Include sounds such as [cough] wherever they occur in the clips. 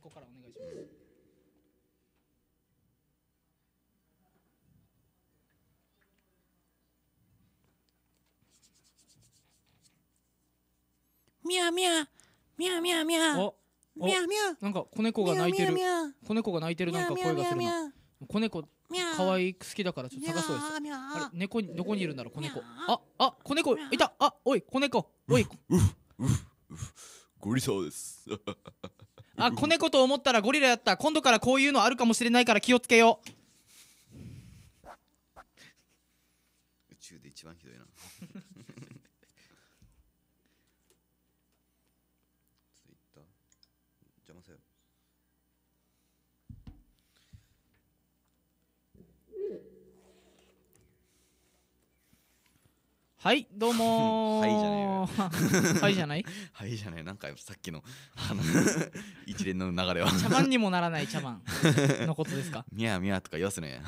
2個からお願いします。みゃみゃみゃみゃみゃみゃみゃなんか子猫が泣いてる子猫が泣いてるなんか声がするな子猫可愛い好きだからちょっと探そうですあれ猫どこにいるんだろう子猫ああ子猫いたあおい子猫おい [laughs] ううゴリさですあ子猫と思ったらゴリラやった今度からこういうのあるかもしれないから気をつけよう宇宙で一番ひどいなはいどうも [laughs] [laughs] はいじゃない [laughs] はいじゃないはいじゃない。なんかさっきのあの一連の流れは茶番にもならない茶番のことですかみやみやとか言わすね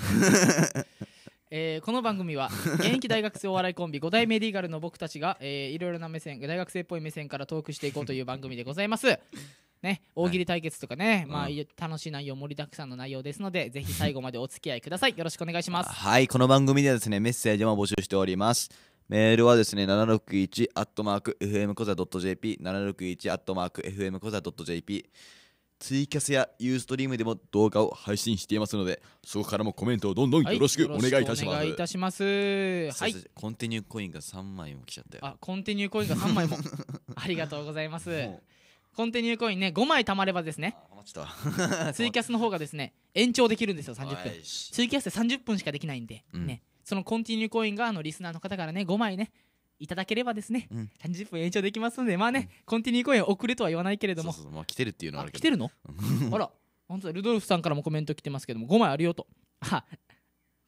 えー、この番組は現役大学生お笑いコンビ5代目リーガルの僕たちが、えー、いろいろな目線大学生っぽい目線からトークしていこうという番組でございます。ね、大喜利対決とかね、はい、まあ、楽しい内容盛りだくさんの内容ですので、ぜひ最後までお付き合いくださいよろしくお願いしますはいこの番組ではですねメッセージも募集しておりますメールはですね、761アットマーク FM コザ .jp、761アットマーク FM コザ .jp、ツイキャスやユーストリームでも動画を配信していますので、そこからもコメントをどんどんよろしくお願いいたします。はい、お願いいたします。はい。コンティニューコインが3枚も来ちゃったよ。あ、コンティニューコインが3枚も。[laughs] ありがとうございます。コンティニューコインね、5枚貯まればですね、[laughs] ツイキャスの方がですね、延長できるんですよ、30分。ツイキャスで30分しかできないんで、ね。うんそのコンティニューコインがあのリスナーの方からね5枚ねいただければですね、うん、30分延長できますのでまあね、うん、コンティニューコイン遅れとは言わないけれどもそうそうまあ来てるっていうのはあるけど来てるの [laughs] あら本当ルドルフさんからもコメント来てますけども5枚あるよとあ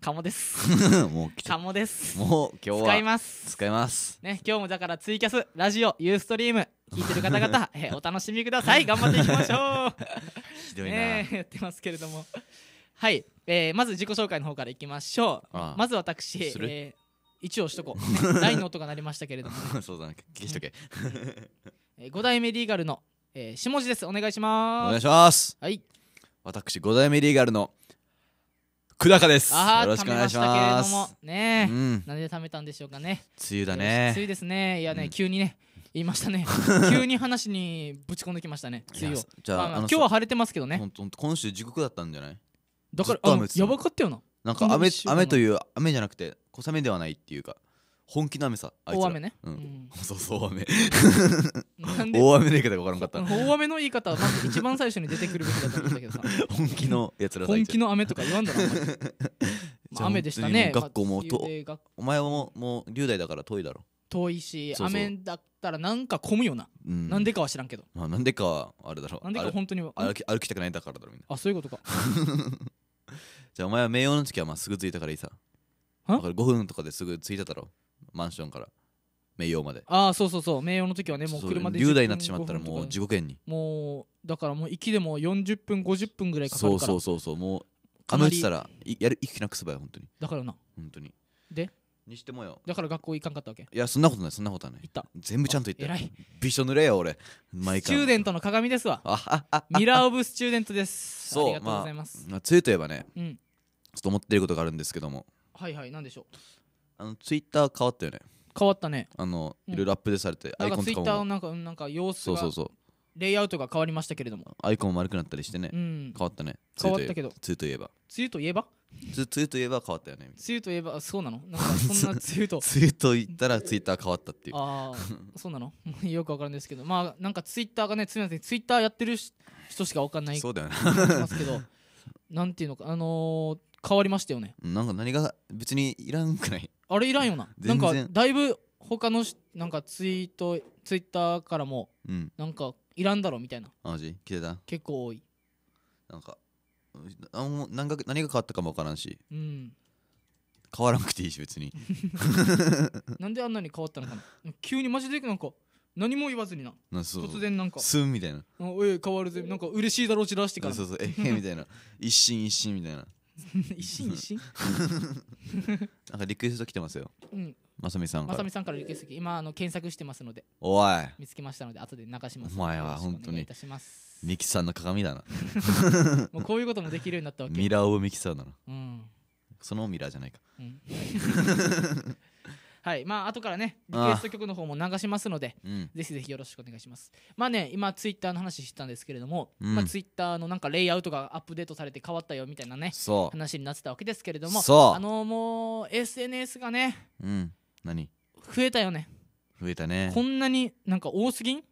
カモです [laughs] もうカモですもう今日は使います使いますね今日もだからツイキャスラジオユーストリーム聞いてる方々、[laughs] えお楽しみください頑張っていきましょうひどいな、ね、やってますけれどもはい、えー、まず自己紹介の方からいきましょうまず私、えー、一応しとこうラインの音が鳴りましたけれども、ね、そうだな消しとけ、[laughs] えー、5代目リーガルの、えー、下地ですお願いしますお願いしますはい私5代目リーガルの久高ですよろしくお願いしますねえ、うん、なんで貯めたんでしょうかね梅雨だね梅雨ですねいやね、うん、急にね言いましたね [laughs] 急に話にぶち込んできましたね梅雨をじゃあまあ、あ、今日は晴れてますけどね今週地獄だったんじゃないだからやばかったよななんか雨雨という雨じゃなくて小雨ではないっていうか本気の雨さ大雨ね、うん、うん、そうそう大雨大雨の言い方が分からんかった大雨の言い方はまず一番最初に出てくるべきだと思ったけどさ [laughs] 本気のやつら本気の雨とか言わんだろ [laughs] 雨でしたね学校もい。お前はもうもう龍大だから遠いだろ遠いし雨だったらなんか混むよな、うん、なんでかは知らんけどまあなんでかはあれだろなんでか本当に歩き歩きたくないんだからだろみんなあそういうことか [laughs] じゃあお前は名誉の時はまあすぐ着いたからいいさだから5分とかですぐ着いただろマンションから名誉までああそうそうそう名誉の時はねもう車で10代になってしまったらもう地獄園にもうだからもう息でも40分50分ぐらいかかるからそうそうそうそうもうあのうちたらやる息なくすばよ本当にだからな本当にでにしてもよだから学校行かんかったわけいやそんなことないそんなことない行った全部ちゃんと言ってらいびしょ濡れよ俺毎スチューデントの鏡ですわミラー・オブ・スチューデントですありがとうございます、まあ、梅雨といえばねうんちょっと思ってることがあるんですけどもはいはいなんでしょうあのツイッター変わったよね変わったねあの、いろいろアップデートされてアなイんコかンツイッターのなんかなんか様子そうそうそうレイアウトが変わりましたけれどもアイコンも丸くなったりしてね、うん変わったね梅雨といえば変わったけど梅雨といえば梅雨といえばつ梅雨といえば変わったよねみた梅雨といえばあそうなのなんかそんな [laughs] 梅雨と梅雨と言ったらツイッター変わったっていうああそうなの [laughs] よくわかるんですけどまあなんかツイッターがねすみませんツイッターやってる人しかわかんないそうだよねますけど [laughs] なんていうのかあのー変わりましたよねなんか何が別にいらんくないあれいらんよななんかだいぶ他のなんかツイートツイッターからもうんなんかいらんだろうみたいなマジ来てた結構多いなんか何が何が変わったかも分からんし、うん、変わらなくていいし別に [laughs] なんであんなに変わったのかな急にマジでなんか何も言わずにな突然なんかすんみたいなおい変わるぜなんか嬉しいだろうちらしてからそうそうえへみたいな一心一心みたいな [laughs] 一心一心 [laughs] なんかリクエスト来てますようんまさみさんからまさみさんからリクエスト今あの検索してますのでおい見つけましたので後で流しますお前は本当にいたしますミキサーの鏡だな [laughs] もうこういうこともできるようになったわけミラー・オブ・ミキサーだな、うん、そのミラーじゃないか、はいまあ後からねリクエスト曲の方も流しますので、ぜひぜひよろしくお願いしますまあね今ツイッターの話したんですけれども、うん、まあ、ツイッターのなんかレイアウトがアップデートされて変わったよみたいなね話になってたわけですけれどもあのもう SNS がね、うん、何増えたよね増えたねこんなになんか多すぎん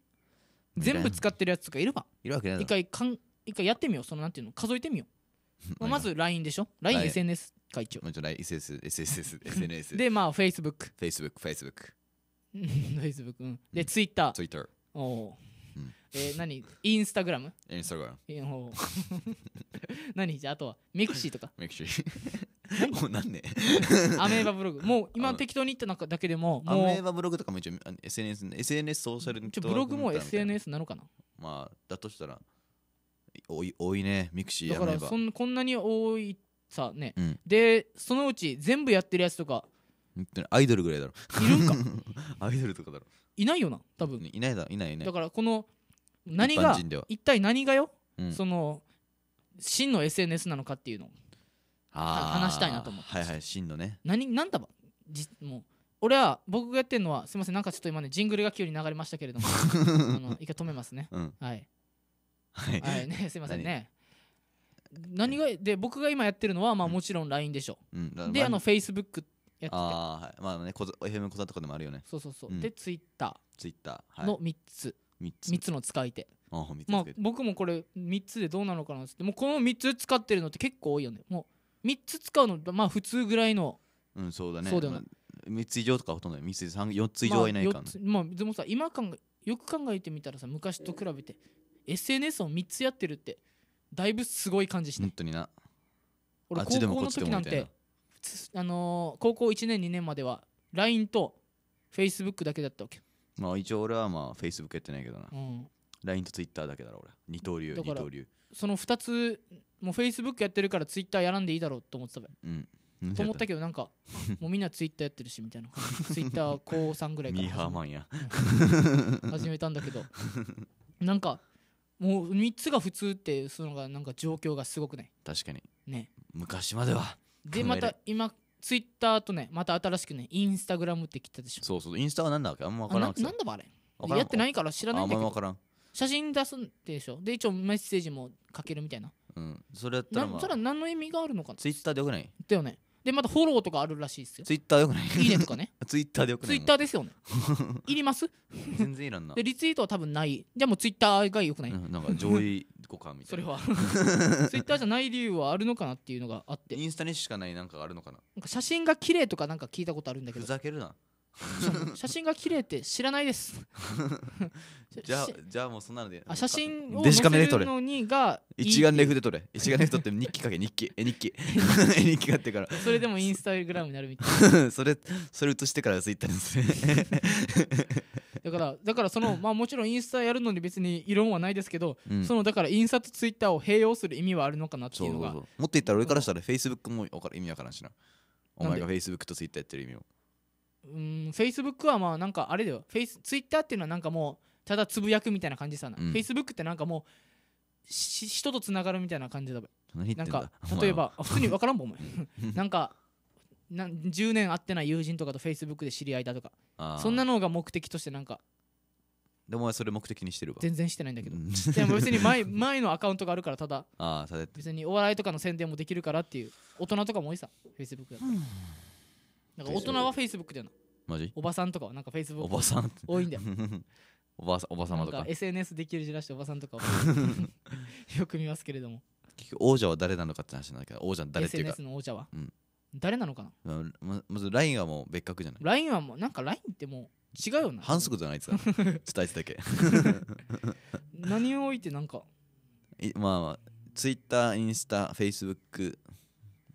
全部使ってるやつとかいればいるわけない一だろ回かん一回やってみようそのなんていうの数えてみよう、[laughs] まあ、まず LINE でしょ LINESNS 会長もうちょっと SS、SSS、SNS、でまあ Facebook Facebook、Facebook、Facebook [laughs] で Twitter Twitter、おおううんえー何インスタグラム Instagram、何 [laughs] じゃああとはミクシーとか m i x e もう [laughs] なんね [laughs] アメーバブログもう今適当に言った中だけでもアメーバブログとかも一応 SNS, SNS ソーシャルネットブログも SNS なのかなまあだとしたら多い多いねミクシーだからそんこんなに多いさね、うん、でそのうち全部やってるやつとかアイドルぐらいだろいるんか [laughs] アイドルとかだろいないよな多分いないだいないいないだからこの何が一体何がよ、うん、その真の SNS なのかっていうの話したいなと思ってはいはい真のね何何だじもう俺は僕がやってるのはすみませんなんかちょっと今ねジングルが急に流れましたけれども [laughs] あの一回止めますね、うん、はいはい、はい、ねすみませんね何がで僕が今やってるのはまあもちろん LINE でしょ、うん、であの Facebook やっててああはいまあねこ FM 小座とかでもあるよねそうそうそう、うん、で Twitter の3つ、はつ3つの使い手まあ僕もこれ3つでどうなのかなっってもうこの3つ使ってるのって結構多いよねもう3つ使うのまあ普通ぐらいのうんそうだねそうだよねまあ、3つ以上とかほとんど3つ三4つ以上はいないから、まあ、まあ、でもさ今考えよく考えてみたらさ昔と比べて SNS を3つやってるってだいぶすごい感じして本当にな俺高校の時なんてあのー、高校1年2年までは LINE と Facebook だけだったわけまあ一応俺はまあ Facebook やってないけどな、うん、LINE と Twitter だけだろ俺二刀流二刀流その2つもうフェイスブックやってるからツイッターやらんでいいだろうと思ってたべ、うんと思ったけどなんか [laughs] もうみんなツイッターやってるしみたいなツイッター高3ぐらいからミーハーマンや始めたんだけどなんかもう3つが普通っていうそのがなんか状況がすごくない確かにね昔まではでまた今ツイッターとねまた新しくねインスタグラムって来たでしょそうそうインスタは何だっけあんま分からんあなんだばあれやってないから知らないんだけど写真出すんでしょで一応メッセージもかけるみたいなうんそれやったら、まあ、なそれは何の意味があるのかツイッターでよくないだよねでまたフォローとかあるらしいですよツイッターでよくないいいねとかね [laughs] ツイッターでよくないツイッターですよね [laughs] いります全然いらんなでリツイートは多分ないじゃあもうツイッターがよくない、うん、なんか上位互換みたいな [laughs] それはツイッターじゃない理由はあるのかなっていうのがあってインスタにしかないなんかあるのかななんか写真が綺麗とかなんか聞いたことあるんだけどふざけるな写真が綺麗って知らないです [laughs] じゃあじゃあもうそんなのであ写真を載せるのにが一眼レフで撮れ一眼レフ撮って日記書け日記絵日記絵日記買ってからそれでもインスタグラムになるみたいな [laughs] それそれ写してからツイッターですだからだからそのまあもちろんインスタやるのに別に異論はないですけど、うん、そのだからインスタとツイッターを併用する意味はあるのかなっていうのがもっと言ったら俺からしたらフェイスブックも意味わからんしなお前がフェイスブックとツイッターやってる意味をうんフェイスブックはまあなんかあれだよフェイスツイッターっていうのはなんかもうただつぶやくみたいな感じさな、フェイスブックってなんかもうし人とつながるみたいな感じだべなんか例えば [laughs] 普通に分からんもんお前 [laughs] なんかな10年会ってない友人とかとフェイスブックで知り合いだとかそんなのが目的としてなんかでもそれ目的にしてるわ全然してないんだけど、でも別に前 [laughs] 前のアカウントがあるからただ別にお笑いとかの宣伝もできるからっていう大人とかも多いさフェイスブックだたら。なんか大人はフェイスブックだよなマジおばさんとかはなんかフェイスブッおばさん多いんだよ [laughs] おばさおばさまとかか SNS できるじらしておばさんとか [laughs] よく見ますけれども結局王者は誰なのかって話なんだけど王者誰っていうか SNS の王者は、うん誰なのかなままず LINE はもう別格じゃない LINE はもうなんか LINE ってもう違うよな反則じゃないっすか [laughs] 伝えてたけ何を置いてなんかまあまあ Twitter インスタ Facebook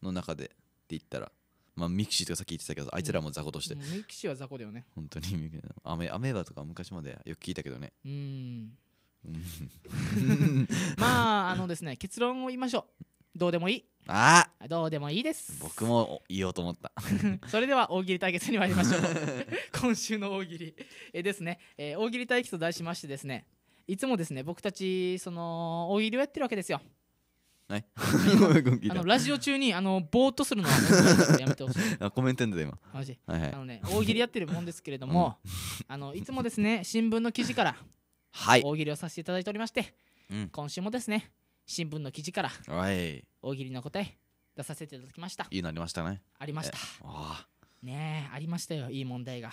の中でって言ったらまあ、ミキシーとかさっき言ってたけどあいつらも雑魚として、うん、ミキシーは雑魚だよね本当にアメアメーバとか昔までよく聞いたけどねうんまああのですね結論を言いましょうどうでもいいああどうでもいいです僕も言おうと思った [laughs] それでは大喜利対決に参りましょう今週の大喜利えですね、えー、大喜利対決と題しましてですねいつもですね僕たちその大喜利をやってるわけですよないあのラジオ中にあのぼーっとするのはやめてほしい [laughs] あコメントで今マジ、はいはい、あのね大喜利やってるもんですけれども、うん、あのいつもですね新聞の記事から大喜利をさせていただいておりまして、今週もですね新聞の記事から大喜利の答え出させていただきましたいいなりましたねありましたねありましたよいい問題が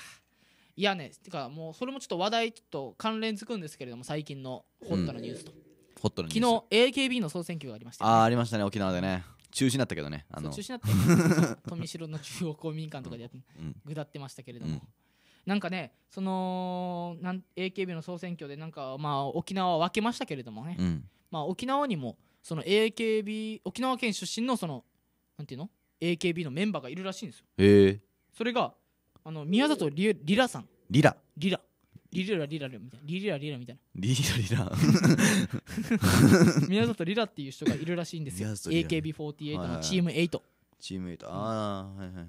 いやねてかもうそれもちょっと話題ちょっと関連づくんですけれども最近のホットなニュースと、うんホットな昨日 AKB の総選挙がありました、ね、あありましたね沖縄でね中止になったけどねあの中止になった富城の中央公民館とかでやって、うん、ってましたけれども、うん、なんかねそのなん AKB の総選挙でなんかまあ沖縄は分けましたけれどもね、うん、まあ沖縄にもその AKB 沖縄県出身のそのなんていうの AKB のメンバーがいるらしいんですよへえそれがあの宮里りラさんリラリラリリラリラルみたいなリリラリラみたいなリラリラ [laughs] 宮里リラっていう人がいるらしいんですよ宮里リラ AKB48 のチーム8チームエイトああはいはいはい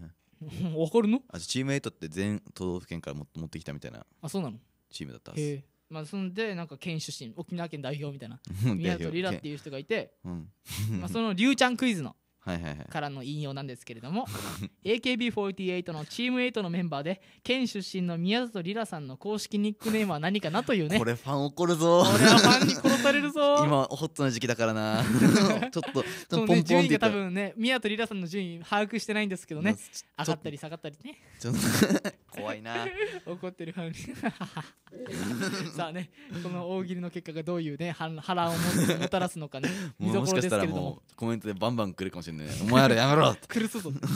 [laughs] わかるのあチームエイトって全都道府県からも持ってきたみたいなあそうなのチームだったはずへまあそんでなんか県出身沖縄県代表みたいな [laughs] 宮里リラっていう人がいて、うんまあ、そのりゅうちゃんクイズのからの引用なんですけれども AKB48 [laughs] のチーム8のメンバーで県出身の宮里りらさんの公式ニックネームは何かなというねこれファン怒るぞこれはファンに殺されるぞ [laughs] 今ホットな時期だからな [laughs] ちょっとポンポンって、ね、順位が多分ね宮里りらさんの順位把握してないんですけどね上がったり下がったりね怖いな怒ってるファンさあねこの大喜利の結果がどういうね波乱をもたらすのかね見どころですけれどもコメントでバンバン来るかもしれないね。お前らやめろ苦しそぞ」と。ぶ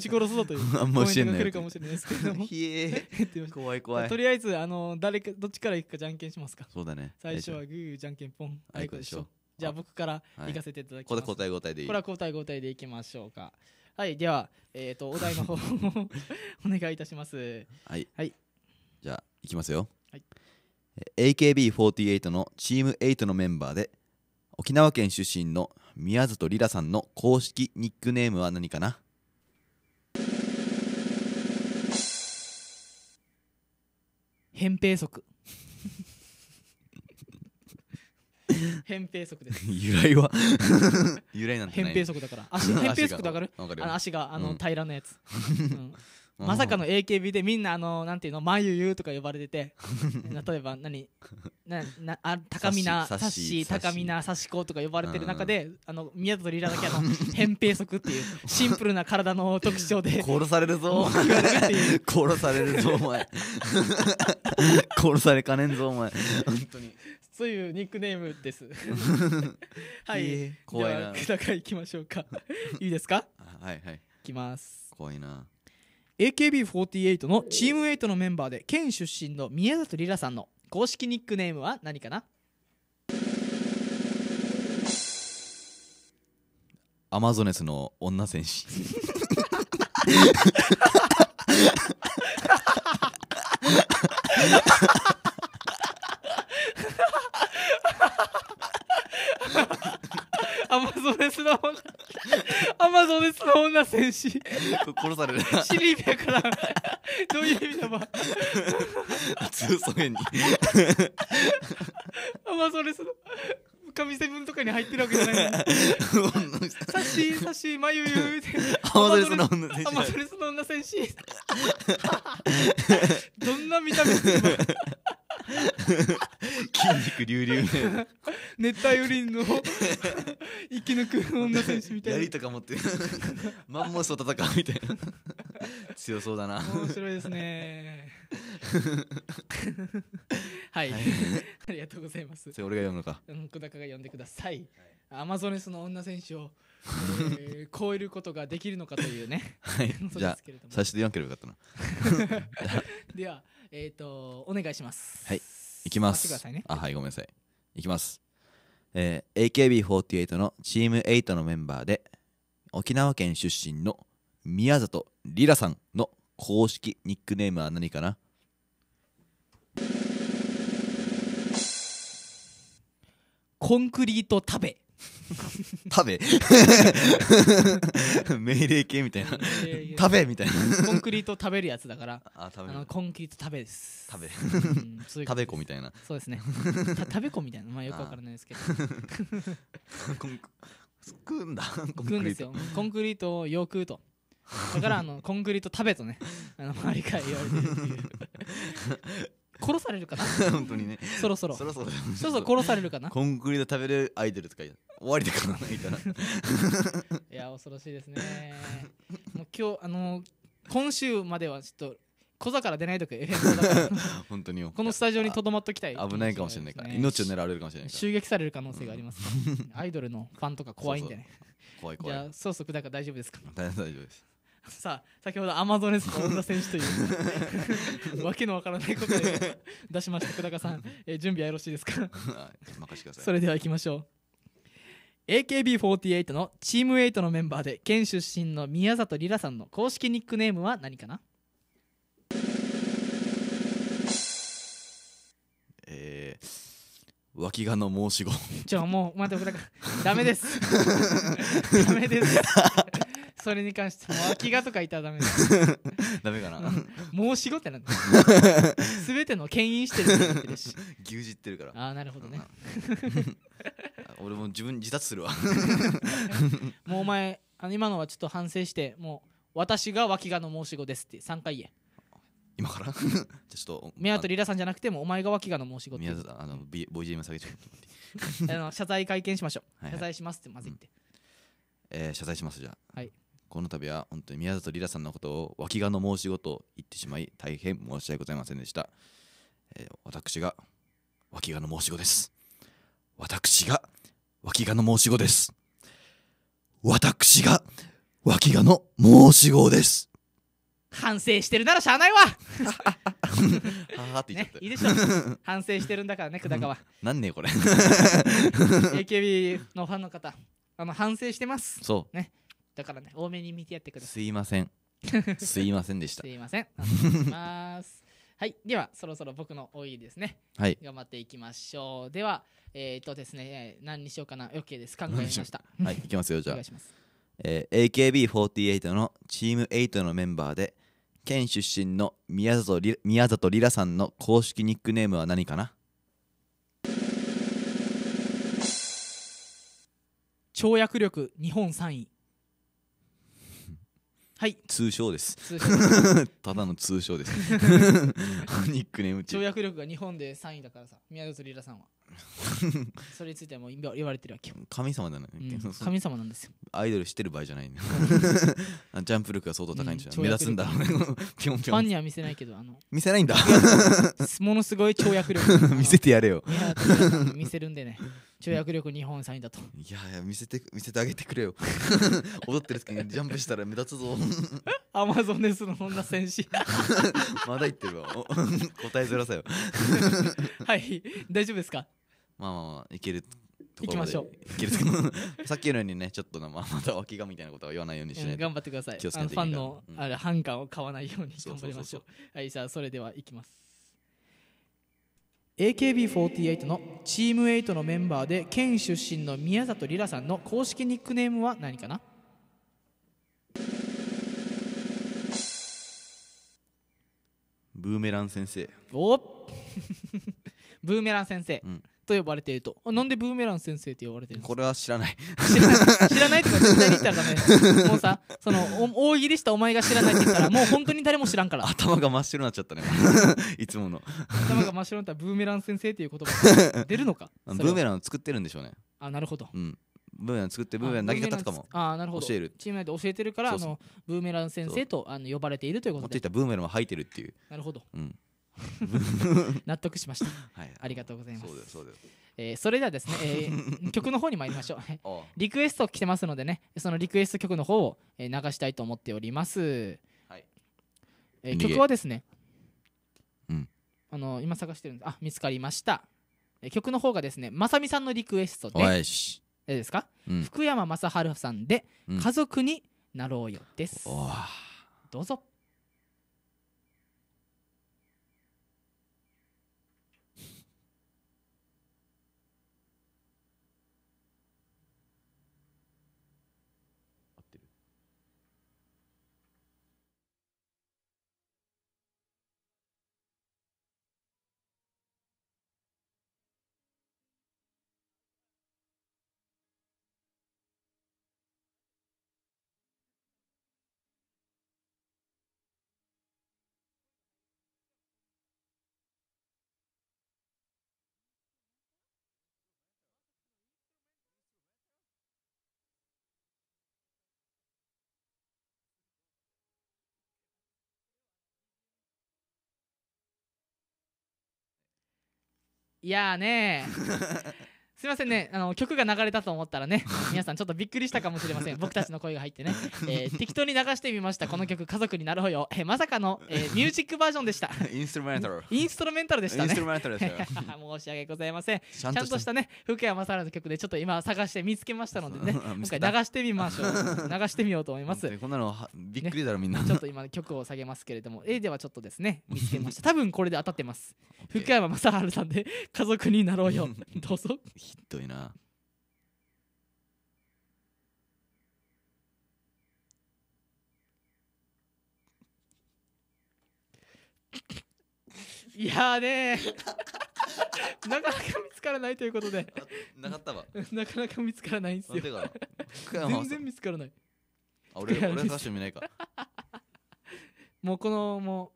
ち殺すぞという。[laughs] あんましんね。来るかもしれないですけども。[laughs] ひえ。怖い怖い。とりあえず、あの、誰か、どっちから行くかじゃんけんしますか。そうだね。最初はグー、じゃんけんぽん。あいこでしょ。じゃあ僕から行かせていただきます。これ交代交代でいい。これは交代交代でいきましょうか。はい、では、えっと、お題の方を [laughs] お願いいたします。はい。はい。じゃあ、いきますよ。はい。AKB48 のチーム8のメンバーで沖縄県出身の宮津とリラさんの公式ニックネームは何かな扁平足 [laughs] 扁平足です由来は [laughs] 由来なんて扁ない平足だから足扁平足だから [laughs] 足があの平らなやつ、うんまさかの AKB でみんなあのなんていうの「まゆゆ」とか呼ばれてて [laughs] 例えば何ななあ高見なさっし高見なさしことか呼ばれてる中で、あの宮田とリラだけあの扁平足っていう [laughs] シンプルな体の特徴で殺されるぞ [laughs] 殺されるぞお前殺されかねんぞお前本当にそういうニックネームですはい、えー、怖いな。いきましょうか。いいですか？はいはい。いきます。怖いな。AKB48 のチーム8のメンバーで県出身の宮里莉らさんの公式ニックネームは何かなアマゾネスの女戦士 [laughs] アマゾネスのがアマゾネスのが戦士殺されるシリビアからどういう意味だば通 [laughs] そへにアマゾネスの紙セブンとかに入ってるわけじゃないさしさしゆゆ」アマレスの女アマレスの女どんな見た目筋肉隆々熱帯雨林の生き抜く女選手みたいな槍とか持ってマンモスと戦うみたいな強そうだな面白いですね [laughs] はい、はい、[laughs] ありがとうございますそれ俺が読むのかうん小高が読んでください、はい、アマゾネスの女選手を、えー、[laughs] 超えることができるのかというねはいじゃあ最初で読んければよかったなではえっ、ー、とお願いしますはいいきます、ね、あはいごめんなさいいきますえー、AKB48 のチーム8のメンバーで沖縄県出身の宮里りらさんの公式ニックネームは何かなコンクリート食べ食べ [laughs] 命令系みたいな食べみたいなコンクリート食べるやつだからあ食べのコンクリート食べです食べ、うん、うう食べ子みたいなそうですね食べ子みたいなまあよくわからないですけど食うんだコンクリートコンクリートをよくとだからあのコンクリート食べとねあの周りから言われてるっていう殺されるかな [laughs] 本当にねそろそろそろそろそろそろ殺されるかなコンクリート食べるアイドルとか終わりだかないから [laughs] いや恐ろしいですねもう今日あのー、今週まではちょっと小魚出ないとか [laughs] 本当にこのスタジオにとどまっときたい、ね、危ないかもしれないから命を狙われるかもしれない襲撃される可能性があります、アイドルのファンとか怖いんでね怖い怖いじゃあ早速だから大丈夫ですか大丈夫ですさあ先ほどアマゾネスの田選手という [laughs] わけのわからないことで出しました久高さん、えー、準備はよろしいですか任てくださいそれでは行きましょう AKB48 のチーム8のメンバーで県出身の宮里りらさんの公式ニックネームは何かなえー、脇がの申し子ちょもう待ってだめですダメです [laughs] それに関しても空き家とかいたらダメだ [laughs] ダメかな、申し子ってなんだ [laughs] 全ての牽引してるてし牛耳ってるからああなるほどね、俺も自分自殺するわ [laughs] もうお前あの今のはちょっと反省してもう私が脇がの申し子ですって3回言え今からちょっと宮とリラさんじゃなくてもお前が脇がの申し子って宮とあのボイジーム下げちゃうあの謝罪会見しましょう、はいはい、謝罪しますってまず言って、うん、えー、謝罪しますじゃあはいこの度は本当に宮里りらさんのことを脇がの申し子と言ってしまい大変申し訳ございませんでした、えー、私が脇がの申し子です私が脇がの申し子です私が脇がの申し子です反省してるならしゃあないわはあって言っちゃった、ね、いいでしょ反省してるんだからね久高は、うん、なんねこれ AKB [laughs] のファンの方あの反省してますそうねだからね多めに見てやってくださすいません [laughs] すいませんでしたすいませんお願いしますはいではそろそろ僕の多いですねはい頑張っていきましょうではえっ、とですねえー何にしようかな OK です考えました [laughs] はいいきますよじゃあえー AKB48 のチーム8のメンバーで県出身の宮里宮里リラさんの公式ニックネームは何かな跳躍力日本3位はい通称ですただの通称です [laughs] ニックネーム跳躍力が日本で3位だからさ宮里リラさんは [laughs] それについてはもう言われてるわけ神様だね、うん、[laughs] 神様なんですよアイドルしてる場合じゃないねジャンプ力が相当高いんじゃない、うん、目立つんだろうねピョンピョンファンには見せないけどあの見せないんだものすごい跳躍力見せてやれよ見せるんでね跳躍力日本3位だといやいや見せて見せてあげてくれよ [laughs] 踊ってる時にジャンプしたら目立つぞ [laughs] アマゾンですの女戦士まだ言ってるわ答えづらさよ [laughs] はい大丈夫ですかまあまあ、まあ、いけるいきましょうさっきのようにねちょっとまた脇がみたいなことは言わないようにしない頑張ってくださいファンの、うん、あれ反感を買わないように頑張りましょうはいじゃあそれではいきます AKB48 のチーム8のメンバーで県出身の宮里りらさんの公式ニックネームは何かなブーメラン先生お [laughs] ブーメラン先生、うんと呼ばれているとなんでブーメラン先生って呼ばれてるんですかこれは知らない知らない知らないとか絶対に言ったらダメもうさその大喜利したお前が知らないって言ったらもう本当に誰も知らんから頭が真っ白になっちゃったね [laughs] いつもの頭が真っ白になったらブーメラン先生っていう言葉が [laughs] 出るのかブーメラン作ってるんでしょうねあなるほど、うん、ブーメラン作ってブーメラン投げ方とかもあなるほど教えるチーム内で教えてるからあのブーメラン先生とあの呼ばれているということで持っていたブーメランは吐いてるっていうなるほど、うん納得しました、はい、ありがとうございますそうですそうです、えー、それではですね、えー、曲の方に参りましょう [laughs] リクエスト来てますのでねそのリクエスト曲の方を流したいと思っております、はいえー、曲はですね、うん、あの今探してるんですあ見つかりました曲の方がですねまさみさんのリクエストでおいしですか、うん、福山雅治さんで「家族になろうよ」です、どうぞいやーねー [laughs] すみませんねあの曲が流れたと思ったらね皆さんちょっとびっくりしたかもしれません僕たちの声が入ってね、えー、適当に流してみましたこの曲「家族になろうよ」えー、まさかの、えー、ミュージックバージョンでしたインストゥルメンタルインストルメンタルでしたね申し訳ございませんちゃんとしたね福山雅治の曲でちょっと今探して見つけましたのでね [laughs] 今回流してみましょう [laughs] 流してみようと思いますこんなのびっくりだろみんな、ね、ちょっと今曲を下げますけれども A [laughs] ではちょっとですね見つけました多分これで当たってます福山雅治さんで「家族になろうよ」どうぞひどいないやーねーなかなか見つからないということでなかったわなかなか見つからないんすなんよか [laughs] 全然見つからないあ俺俺の歌手ないかもうこのも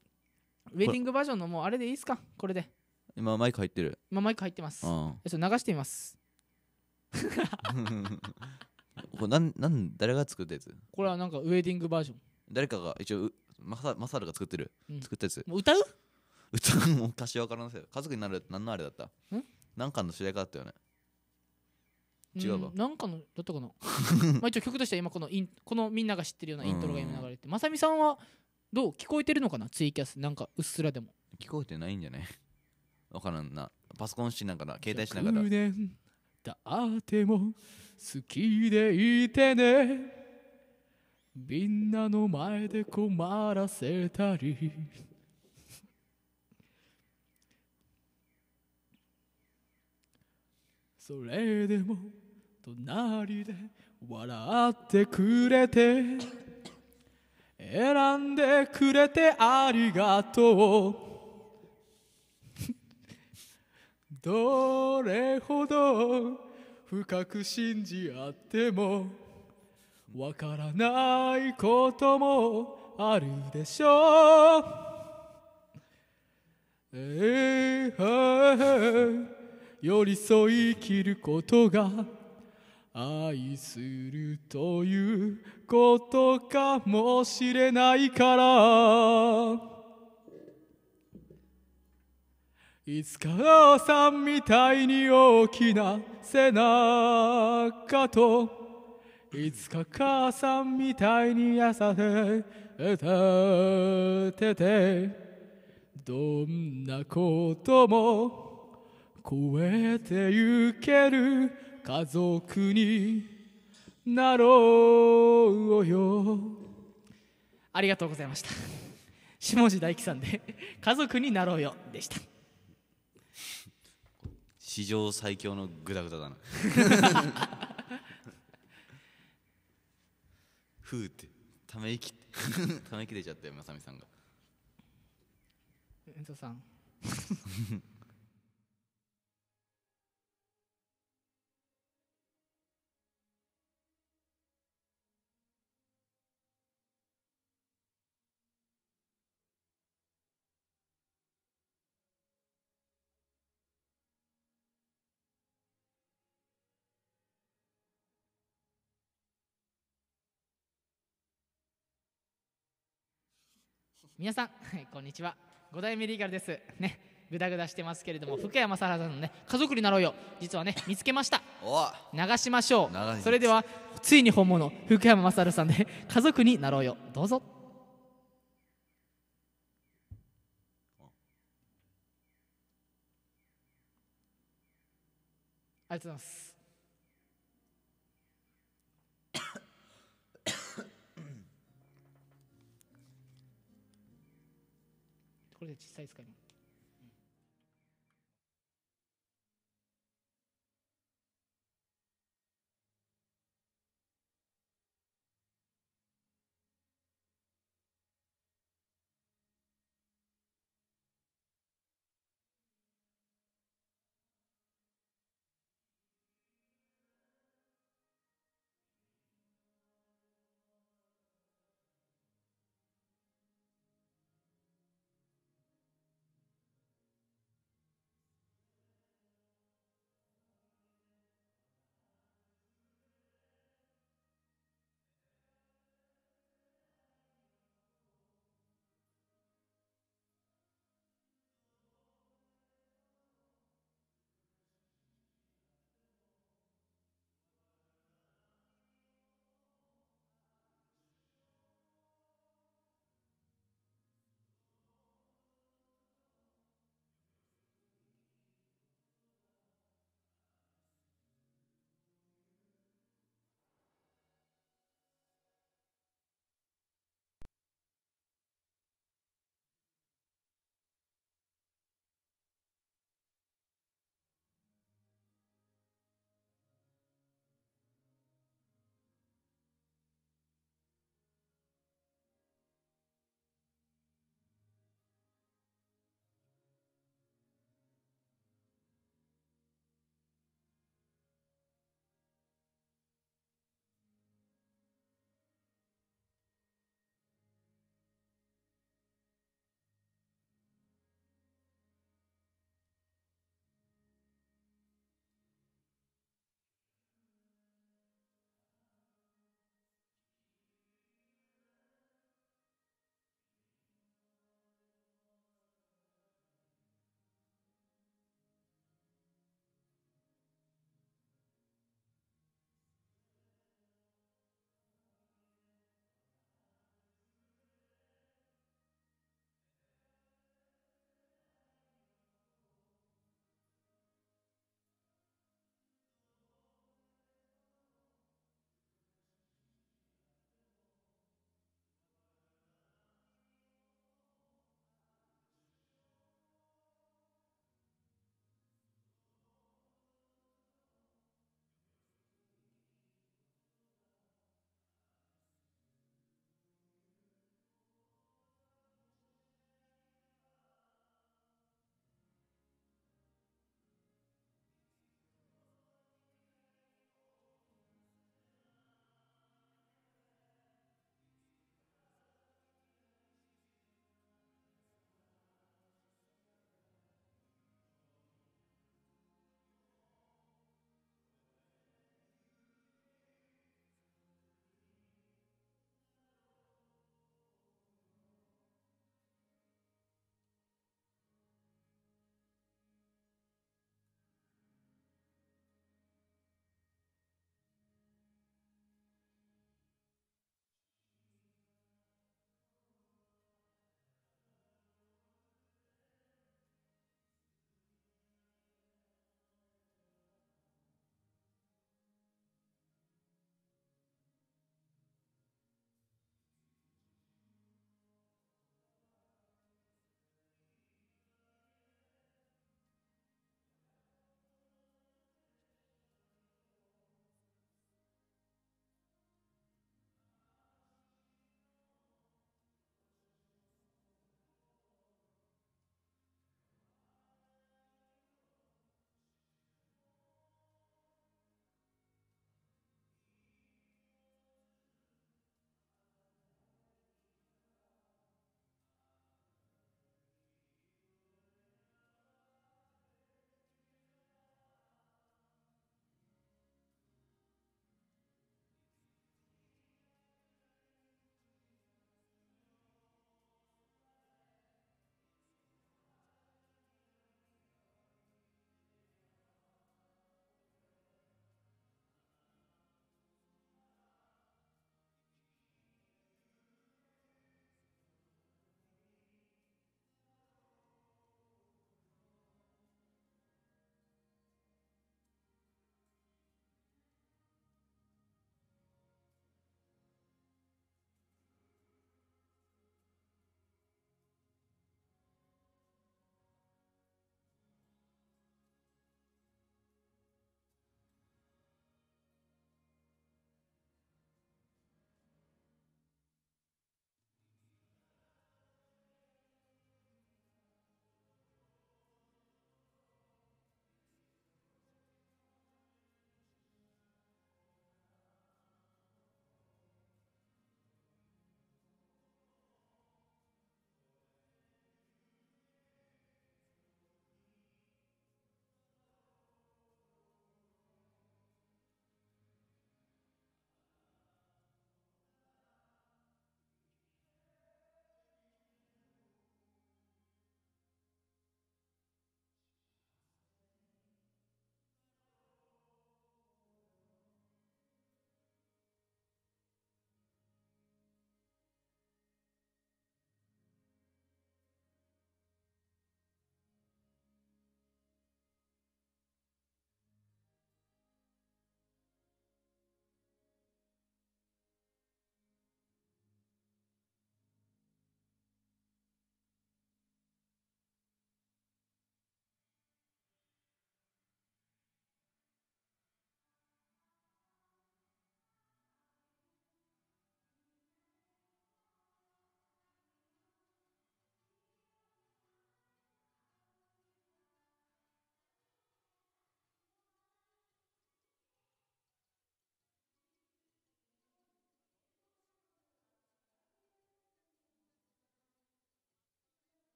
うウェディングバージョンのもうあれでいいっすかこれで今マイク入ってる今マイク入ってます、えっと流してみます [laughs] これなんなん誰が作ったやつこれはなんかウェディングバージョン誰かが一応マサマサルが作ってる、うん、作ったやつもう歌う歌うも歌詞わからなせ家族になる何のあれだったなんかの主題歌だったよね違うかなんかのだったかな [laughs] まあ一応曲としては今このインこのみんなが知ってるようなイントロが今流れてまさみさんはどう聞こえてるのかなツイキャスなんかうっすらでも聞こえてないんじゃない分からんなパソコンしながら携帯しながら1 0年たっても好きでいてねみんなの前で困らせたりそれでも隣で笑ってくれて選んでくれてありがとうどれほど深く信じ合ってもわからないこともあるでしょうえー、ー寄り添いきることが愛するということかもしれないからいつか母さんみたいに大きな背中といつか母さんみたいに優しくててどんなことも超えてゆける家族になろうよありがとうございました下地大樹さんで「家族になろうよ」でした史上最強のグダグダだな [laughs] ふうってため息ため息出ちゃったよまさみさんが遠藤さん [laughs] 皆さんこんにちは五代目リーガルですねグダグダしてますけれども福山雅治さんのね家族になろうよ実はね見つけました流しましょうそれではついに本物福山雅治さんで家族になろうよどうぞありがとうございますこれで小さいですか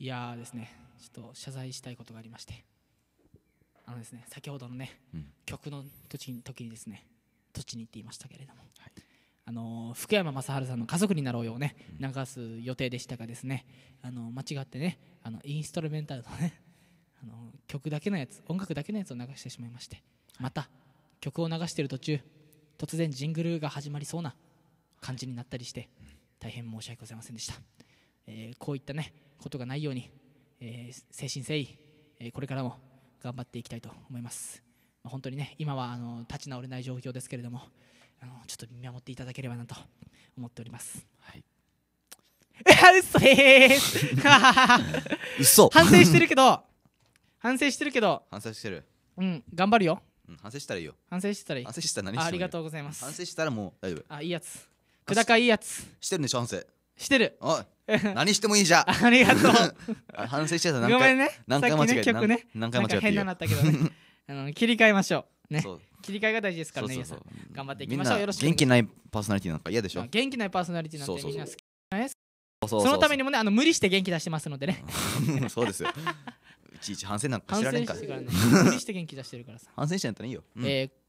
いやですねちょっと謝罪したいことがありましてあのですね先ほどのね、うん、曲の時に時にですねに行って言いましたけれども、はい、あの福山雅治さんの「家族になろうよ」をね流す予定でしたがですねあの間違ってねあのインストルメンタルのねあの曲だけのやつ音楽だけのやつを流してしまいまして、はい、また曲を流している途中突然ジングルが始まりそうな感じになったりして大変申し訳ございませんでした。えー、こういったねことがないように、えー、誠心誠意、えこれからも頑張っていきたいと思います、まあ、本当にね今はあの立ち直れない状況ですけれどもあのちょっと見守っていただければなと思っております、はい [laughs] 嘘です [laughs] 嘘反省してるけど反省してるけど反省してるうん頑張るよ、うん、反省したらいいよ反省したらいい反省したら何してありがとうございます反省したらもう大丈夫あいいやつだかいいやつしてるんでしょ反省してるおい [laughs] 何してもいいじゃんありがとう [laughs] 反省してた何回ごめんね何回間違えた、ねね、何回間違変ななったけどね [laughs] あの切り替えましょうね切り替えが大事ですからね皆さん頑張っていきましょうよろしく元気ないパーソナリティなんか嫌でしょ元気ないパーソナリティなんてみんな好きなんですそのためにもねあの無理して元気出してますのでねそうですよいちいち反省なんか知られんから、ね、無理して元気出してるからさ反省してんゃったらいいよ、うん、えー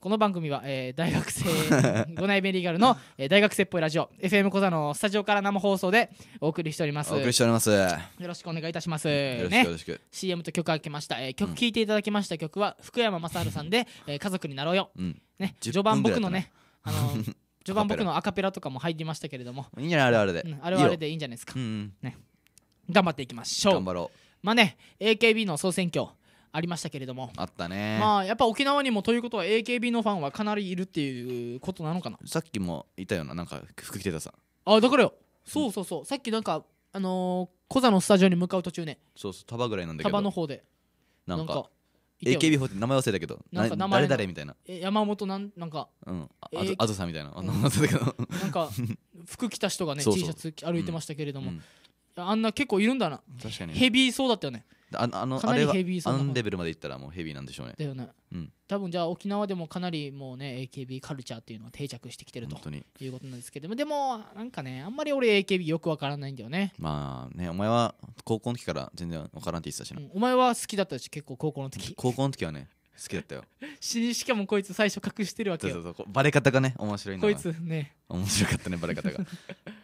この番組は、えー、大学生 [laughs] 五内メリーガルの、えー、大学生っぽいラジオ FM 小座のスタジオから生放送でお送りしておりますお送りしておりますよろしくお願いいたしますよろしくよろしく、ね、CM と曲がけました、えー、曲聴いていただきました曲は、うん、福山雅治さんで「えー、家族になろうよ」うん、ね、序盤僕のねあの [laughs] 序盤僕のアカペラとかも入りましたけれどもいいんじゃないあれあれで、うん、あれあれでいいんじゃないですか、ね、頑張っていきましょう頑張ろうまあね AKB の総選挙ありましたけれどもあったねまあやっぱ沖縄にもということは AKB のファンはかなりいるっていうことなのかなさっきもいたようななんか服着てたさあだからよそうそうそう、うん、さっきなんかあのー、コザのスタジオに向かう途中ねそうそう束ぐらいなんだけど束の方でなんかなんか AKB 方って名前忘れたけどなんか名前誰みたいな山本なんなんか、うん、あああずさみたいな、うん、なんか服着た人がね [laughs] T シャツ歩いてましたけれども、うん、あんな結構いるんだな確かにヘビーそうだったよねああのかなりヘビーあれはあのレベルまでいったらもうヘビーなんでしょうねだよねうん多分じゃあ沖縄でもかなりもうね AKB カルチャーっていうのは定着してきてると本当にいうことなんですけどもでもなんかねあんまり俺 AKB よくわからないんだよね、まあねお前は高校の時から全然分からんって言ってたしうんお前は好きだったし結構高校の時 [laughs] 高校の時はね好きだったよししかもこいつ最初隠してるわけそうそうそうバレ方がね面白いんだこいつね面白かったねバレ方が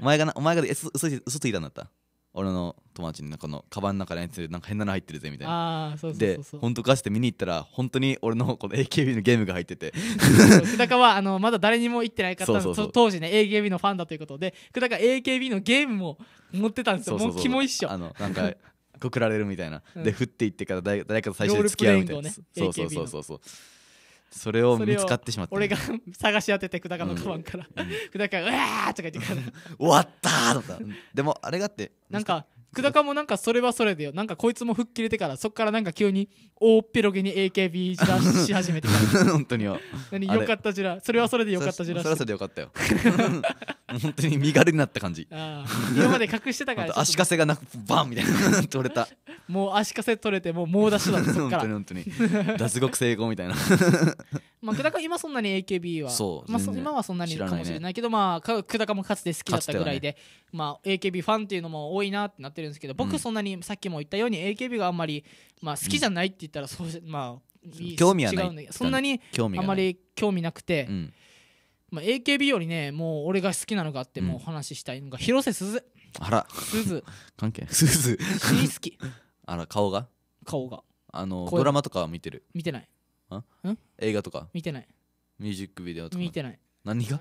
お前がなお前が嘘嘘ついたんだった俺の友達になんかのカバンの中にあいつなんか変なの入ってるぜみたいなで本当ガしで見に行ったら本当に俺のこの AKB のゲームが入ってて久高はあのまだ誰にも言ってない方そ当時ね AKB のファンだということで久高 AKB のゲームも持ってたんですよもうキモいっしょあのなんか告られるみたいな、で振っていってから誰かと最初に付き合うみたいな、そうそうそうそうそうそれを見つかってしまって俺が [laughs] 探し当ててくだかのカバンから、くだかうわ!」とか言ってから [laughs] 終わったとかでもあれがあってなんか久高もなんかそれはそれでよなんかこいつも吹っ切れてからそっからなんか急に大っぴろげに AKB じらし始めてから [laughs] 本当によ何よかったじらそれはそれでよかったじらそれはそれでよかったよ [laughs] 本当に身軽になった感じ今まで隠してたから足かせがなくバンみたいな取れた [laughs] もう足かせ取れてもう猛ダッシュだったから本当に本当に脱獄成功みたいなまあ久高今そんなに AKB はそう、まあ、今はそんなにかもしれないけどまあ久高もかつて好きだったぐらいで、まあ AKB ファンっていうのも多いなってなってるるんですけど僕そんなにさっきも言ったように AKB があんまり、まあ、好きじゃないって言ったらそう、まあ、興味はないそんなにあんまり興味なくて、まあ、AKB よりねもう俺が好きなのがあってもう話したいのが、広瀬すずあらすず [laughs] 関係すず死に好き [laughs] あら顔が顔があのドラマとか見てる見てないん映画とか見てないミュージックビデオとか見てない何が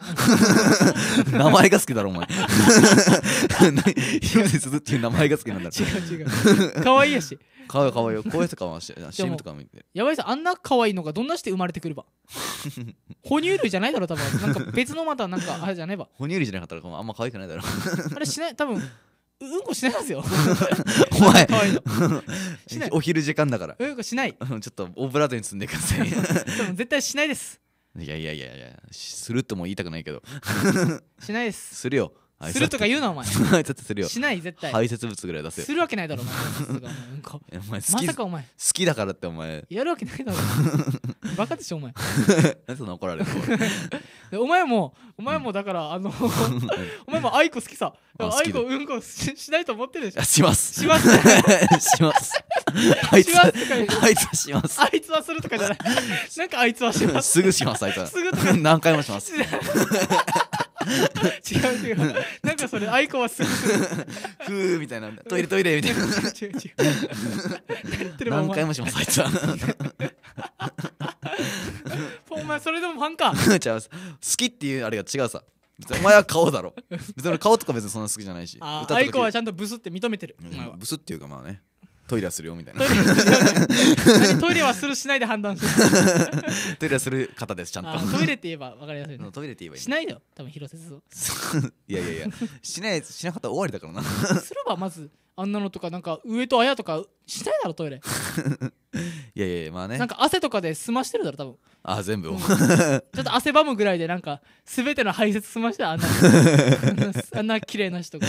[laughs] 名前が好きだろお前広瀬すずっていう名前が好きなんだろ違う違う可愛いやしかわいいかわいいよこういうやかわし CM とか見てやばいさあんな可愛いのがどんなして生まれてくれば哺乳類じゃないだろ多分なんか別のまたなんかあれじゃねえば哺乳類じゃなかったらあんま可愛くないだろあれしない多分うんこしないですよ。[laughs] お前、[laughs] お昼時間だから。うんこしない。ちょっとオブラートに積んでください。絶対しないです。いやいやいやいやするとも言いたくないけどしないです [laughs] するよするとか言うなお前 [laughs] するよしない絶対排泄物ぐらい出せよするわけないだろお前う [laughs] お前まさかお前好きだからってお前やるわけないだろ [laughs] バカでしょお前何そんな怒られるお前もお前もだから、あのお前も愛子好きさ愛子うんこししないと思ってるでしょしますしますしますあいつあいつはしますあいつはするとかじゃないなんかあいつはしますすぐしますあいつはすぐ何回もします違う違うなんかそれ愛子はすごふーみたいなトイレトイレみたいな違う違う何回もしますあいつはお前それでもファンか違う好きっていうあれが違うさお前は顔だろ別に顔とか別にそんな好きじゃないしあ愛子はちゃんとブスって認めてる、うん、ブスっていうかまあねトイレはするよみたいなトイレはするしないで判断する [laughs] トイレはする方ですちゃんとトイレって言えば分かりやすい、ね、トイレって言えばいい、しないよ多分広瀬すず [laughs] いやいやいやしないしなかったら終わりだからなすればまずあんなのとかなんか上と綾とかしないだろトイレ [laughs] いやいやまあねなんか汗とかで済ましてるだろ多分あ全部、うん、ちょっと汗ばむぐらいでなんか全ての排泄済ましてあんな [laughs] あんな綺麗な人が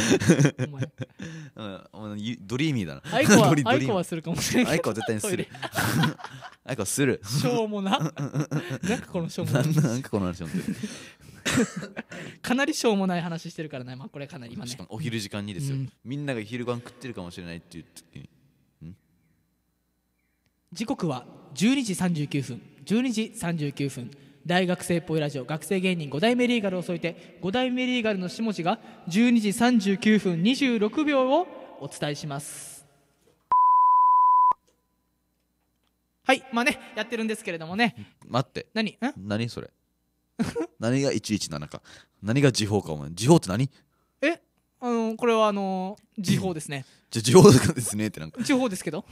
お前、うん、ドリーミーだなあいこは [laughs] あいこはするかもしれないあいこは絶対にするあいこはするしょうもななんかこのしょうもななんかこのしょうもな [laughs] かなりしょうもない話してるからね、まあ、これかなり今ねお昼時間にですよ、うん、みんなが昼晩食ってるかもしれないっていう時に時刻は12時39分12時39分大学生っぽいラジオ学生芸人5代目リーガルを添えて5代目リーガルの下地が12時39分26秒をお伝えしますはいまあねやってるんですけれどもね待って何何それ [laughs] 何が117か何が時報かお前時報って何えあのこれはあの時報ですね [laughs] じゃ時報ですねってなんか時報ですけど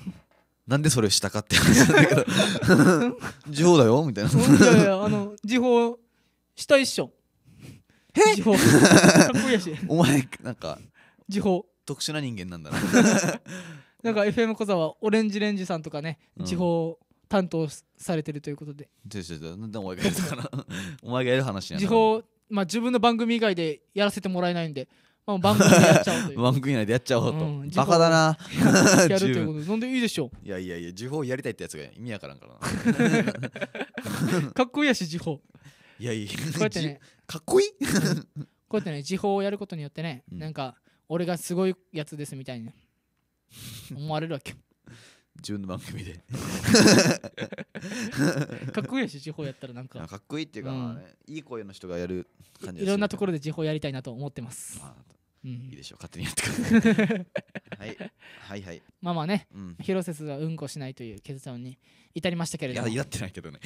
なんでそれをしたかって話なんだけど [laughs] 時報だよみたいないやいやあの時報したいっ時報かっこいいやしお前なんか時報特殊な人間なんだななんか FM 小沢オレンジレンジさんとかね、うん、地方担当されてるということでなんでお前がやるか [laughs] お前がやる話やな時報、まあ、自分の番組以外でやらせてもらえないんで、まあ、[laughs] 番組でやっちゃおうう番組内でやっちゃおうと、うんバカだなやるということで [laughs] なんでいいでしょう。いやいやいや時報やりたいってやつが意味わからんからなかっこいいやし時報いやいやうやってねかっこいいこうやってね時報をやることによってね、うんなんか俺がすごいやつですみたいに思われるわけ自分の番組で [laughs] かっこいいし地方やったらなんかかっこいいっていうか、いい声の人がやる感じいろんなところで地方やりたいなと思ってます、まあうん、いいでしょう勝手にやってくださいはい、はいはいまあまあね、うん、広瀬すがうんこしないという決断に至りましたけれどもいや至ってないけどね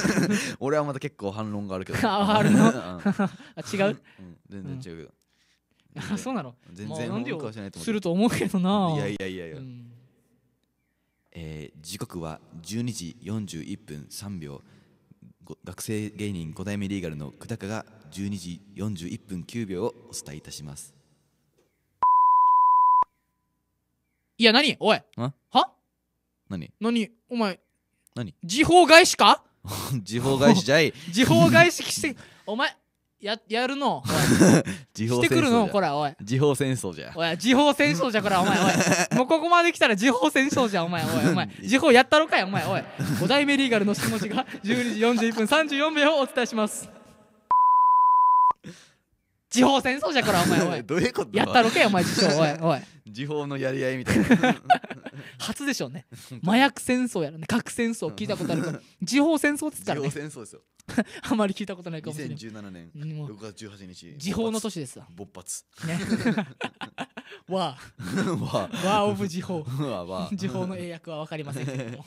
[laughs] 俺はまた結構反論があるけど、ね、[laughs] あるのあ違う、うん、全然違うよ。うん、あそうなの全然うんこしないと思すると思うけどないやいやいやいや、うんえー、時刻は12時41分3秒学生芸人5代目リーガルの久高が12時41分9秒をお伝えいたしますいや何おいは何何お前何時報返しか [laughs] 時報返しじゃい [laughs] 時報返ししてお前ややるの地方してくるのこおい [laughs] 地方戦争じゃおい地方戦争じゃこは、お前おい [laughs] もうここまで来たら地方戦争じゃお前おいお前 [laughs] 地方やったろかいお前おい5代目リーガルの下持ちが12時41分34秒をお伝えします地方戦争じゃからお前おい [laughs] どういうことやったろけお前自称おいおい地報のやり合いみたいな [laughs] 初でしょうね麻薬戦争やらね核戦争聞いたことあるから地報戦争っすからね戦争ですよ [laughs] あまり聞いたことないかもしれない2017年6月18日地報の年ですわ勃発ねわあわあオブ時報地報の英訳は分かりませんけどもも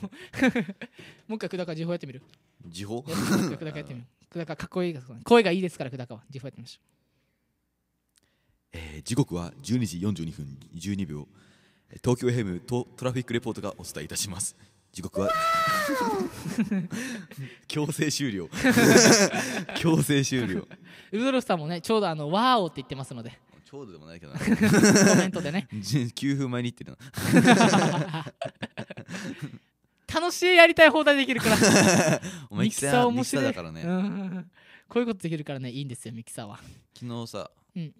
う一回久高地報やってみる時報久高やってみる久高かっこいいですか声がいいですから久高は地報やってみましょうえー、時刻は12時42分12秒東京 FM とトラフィックレポートがお伝えいたします時刻は [laughs] 強制終了 [laughs] 強制終了ウルドロフさんもねちょうどあの「ワーオ!」って言ってますのでちょうどでもないけどなコメントでね9分 [laughs] 前に言ってるな楽しいやりたい放題できるからミキサー面白いだからね、こういうことできるからねいいんですよミキサーは昨日さ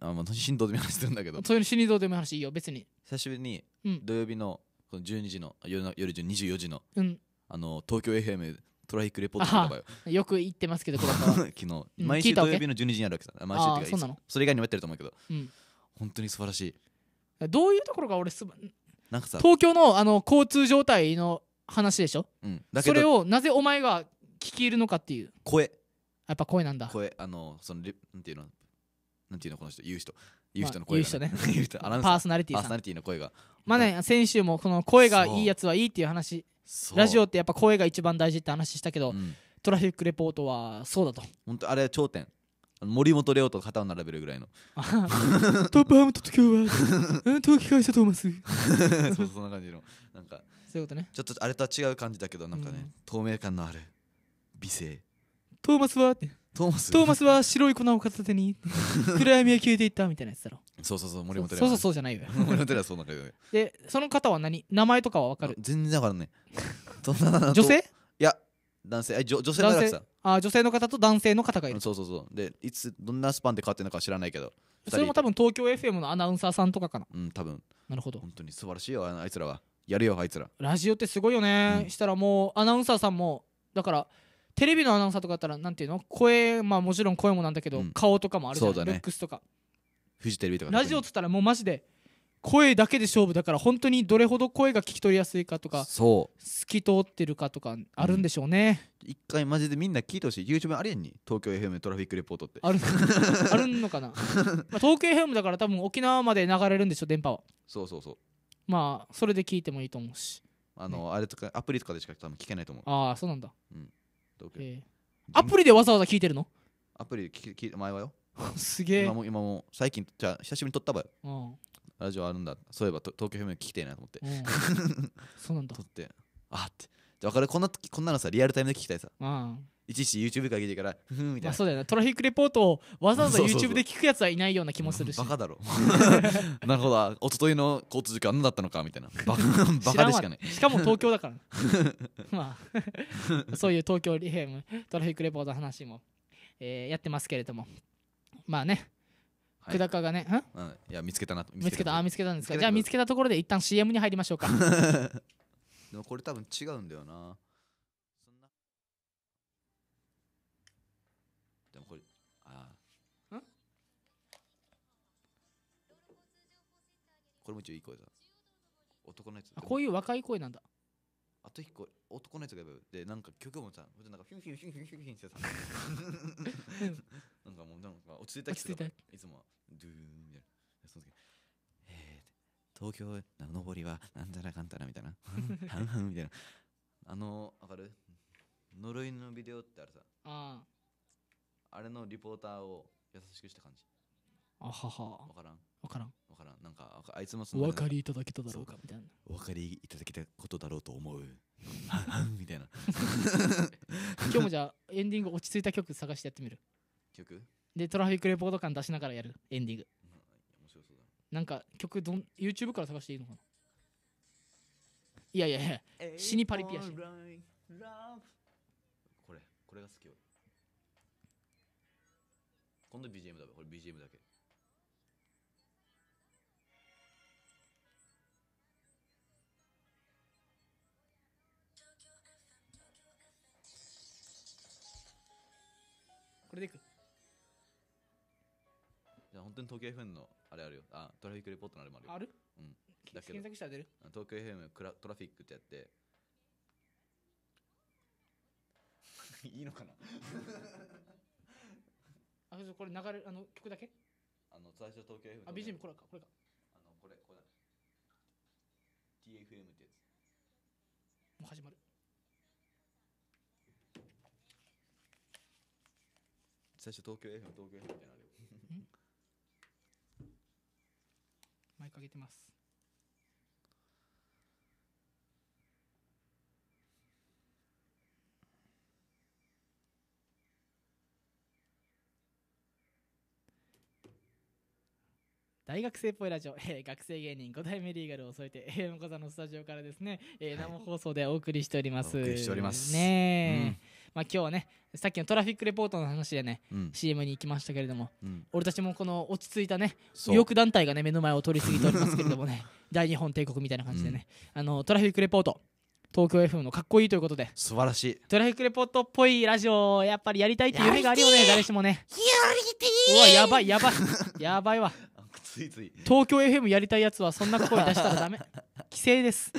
うんあまあしんどうでもいい話るんだけどそういうの死にどうでもいい話いいよ別に久しぶりに土曜日のこの12時の夜夜24時のうんあの東京 FM トライックレポートのよよく言ってますけどこ高昨日毎聞週いた土曜日の12時にあるわけさ毎週っていうかそうなのそれ以外にもやってると思うけど、うん本当に素晴らしいどういうところが俺すばなんかさ、東京のあの交通状態の話でしょうん、だけそれどをなぜお前が聞き入るのかっていう声やっぱ声なんだ声あのそのなんていうのなんていうのこの人言う人言う人の声が、ねまあ、言う人ね [laughs] 言う人パーソナリティパーソナリティの声がまあね先週もこの声がいいやつはいいっていう話ラジオってやっぱ声が一番大事って話したけど、うん、トラフィックレポートはそうだと本当あれは頂点森本レオと肩を並べるぐらいの [laughs] トップハムと今日は投機会社トーマス [laughs] そうそんな感じのなんかそういうことねちょっとあれとは違う感じだけどなんかね、うん、透明感のある美声トーマスはってトーマストーマスは白い粉を片手に [laughs] 暗闇を消えていったみたいなやつだろそうそうそう森本そうそうそうじゃないよ [laughs] 森本はそうなんだけどでその方は何名前とかは分かる全然だからね女性いや男性あ女女性の方あ女性の方と男性の方がいるそうそうそうでいつどんなスパンで変わってるのか知らないけどそれも多分東京 FM のアナウンサーさんとかかなうん多分なるほど本当に素晴らしいよあいつらはやるよあいつらラジオってすごいよね、うん、したらもうアナウンサーさんもだからテレビのアナウンサーとかだったらなんていうの声まあもちろん声もなんだけど、うん、顔とかもあるじゃん、ね、ルックスとかフジテレビとかラジオっつったらもうマジで声だけで勝負だから本当にどれほど声が聞き取りやすいかとかそう透き通ってるかとかあるんでしょうね、うん、一回マジでみんな聞いてほしい YouTube あれやんに東京 FM トラフィックレポートってある [laughs] あるのかな、まあ、東京 FM だから多分沖縄まで流れるんでしょ電波はそうそうそうまあそれで聞いてもいいと思うしあの、ね、あれとかアプリとかでしか多分聞けないと思うああそうなんだ、うん、東京、ー、アプリでわざわざ聞いてるのアプリで聞き前はよすげえ今も今も最近じゃ久しぶりに撮ったばよ、うん、ラジオあるんだそういえば東京表面聞きたいなと思って、うん、[laughs] そうなんだ撮ってあってじゃあ分かるこんなこんなのさリアルタイムで聞きたいさ、うん、いちいち YouTube から聞いてからふふみたいまあ、そうだよねトラフィックレポートをわざわざ YouTube で聞くやつはいないような気もするしバカだろ [laughs] なるほどおとといの交通時間何だったのかみたいなバカ [laughs] バカでしかないしかも東京だから [laughs] まあそういう東京リヘムトラフィックレポートの話も、えーやってますけれどもまあねくだ久高がね、んうんいや見つけたなと見つけたあ見つけたんですか見つけたじゃあ見つけたところで一旦 CM に入りましょうかでもこれ多分違うんだよなこれも一応いい声だ男のやつこういう若い声なんだあと一個男のやつがやばいでなんか曲もさなんかフィンフィンフィンフィンフィンフィンしてさなんかもうなんか落ち着いた曲がいつもドゥーンみたいなその時えー、東京の上りはなんたらかんたらみたいなハンハンみたいなあのわかる呪いのビデオってあるさああれのリポーターを優しくした感じあはは分からん分からん分からんなんかあいつもそのお分かりいただけただろうかみたいなお分かりいただけたことだろうと思う [laughs] みたいな [laughs] 今日もじゃあエンディング落ち着いた曲探してやってみる曲でトラフィックレポート感出しながらやるエンディング面白そうだなんか曲どん YouTube から探していいのかないやいやいや死にパリピやしこれこれが好きよ今度 BGM だわこれ BGM だけれでいくじゃあ本当に東京 FM のあれあるよあトラフィックレポートのあれもあるよあるうんだけ検ど索したら出る東京 FM クラトラフィックってやって [laughs] いいのかな [laughs] あそうこれ流れあの曲だけあの最初東京 FM あ BGM これかこれかあのこれこれだ TFM ってやつもう始まる最初東京 FM 東京 FM みたいなあれマイクてます大学生っぽいラジオ、えー、学生芸人5代目リーガルを添えて、えー、向こさんのスタジオからですね、えー、生放送でお送りしております。お送りしております。ねうんまあ、今日はねさっきのトラフィックレポートの話でね、うん、CM に行きましたけれども、うん、俺たちもこの落ち着いたね右翼団体がね目の前を通り過ぎておりますけれどもね大日 [laughs] 本帝国みたいな感じでね、うん、あのトラフィックレポート東京 FM のかっこいいということで素晴らしいトラフィックレポートっぽいラジオをやっぱりやりたいって夢があるよね誰しもねうわやばいやばい [laughs] やばいわついつい東京 FM やりたいやつはそんな声出したらダメ [laughs] 規制です